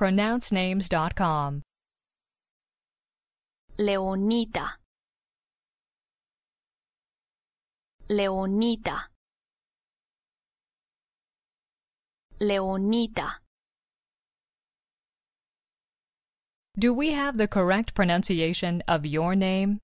pronouncenames.com. Leonita. Leonita. Leonita. Do we have the correct pronunciation of your name?